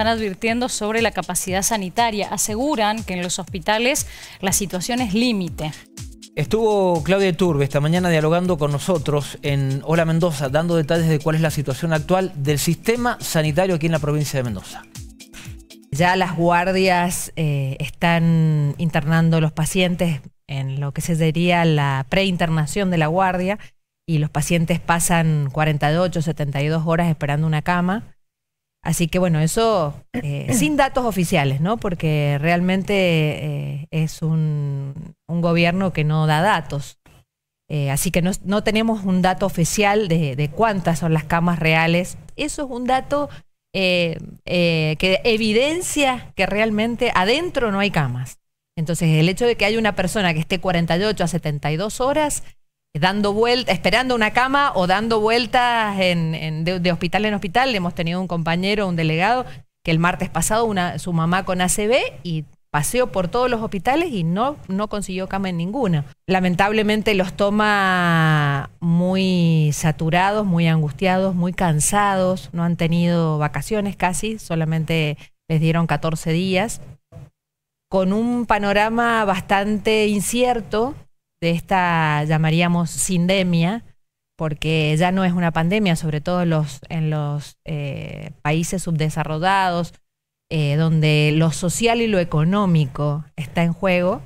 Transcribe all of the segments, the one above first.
están advirtiendo sobre la capacidad sanitaria. Aseguran que en los hospitales la situación es límite. Estuvo Claudia Turbe esta mañana dialogando con nosotros en Hola Mendoza, dando detalles de cuál es la situación actual del sistema sanitario aquí en la provincia de Mendoza. Ya las guardias eh, están internando los pacientes en lo que se diría la preinternación de la guardia y los pacientes pasan 48, 72 horas esperando una cama. Así que bueno, eso eh, sin datos oficiales, ¿no? Porque realmente eh, es un, gobierno que no da datos. Eh, así que no, tenemos un dato oficial de, de, cuántas son las camas reales. Eso es un dato que evidencia que realmente adentro no hay camas. Entonces, el hecho de que haya una persona que esté 48 a 72 horas dando vueltas, esperando una cama o dando vueltas de, hospital en hospital. Hemos tenido un compañero, un delegado, que el martes pasado una, su mamá con ACB y paseó por todos los hospitales y no, no consiguió cama en ninguna. Lamentablemente los toma muy saturados, muy angustiados, muy cansados, no han tenido vacaciones casi, solamente les dieron 14 días, con un panorama bastante incierto de esta, llamaríamos, sindemia, porque ya no es una pandemia, sobre todo los, en los eh, países subdesarrollados, eh, donde lo social y lo económico está en juego,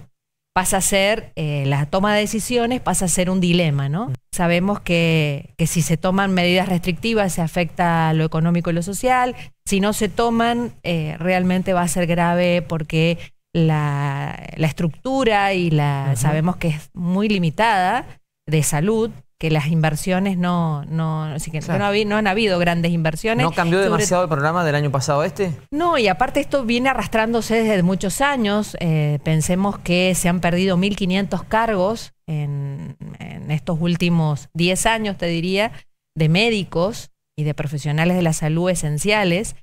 pasa a ser eh, la toma de decisiones, pasa a ser un dilema, ¿no? Sabemos que, que, si se toman medidas restrictivas se afecta lo económico y lo social, si no se toman realmente va a ser grave porque la, la estructura y la sabemos que es muy limitada de salud, que las inversiones no, no, no, han habido grandes inversiones. ¿No cambió demasiado el programa del año pasado este? No, y aparte esto viene arrastrándose desde muchos años. Eh, pensemos que se han perdido 1.500 cargos en, en, estos últimos 10 años, te diría, de médicos y de profesionales de la salud esenciales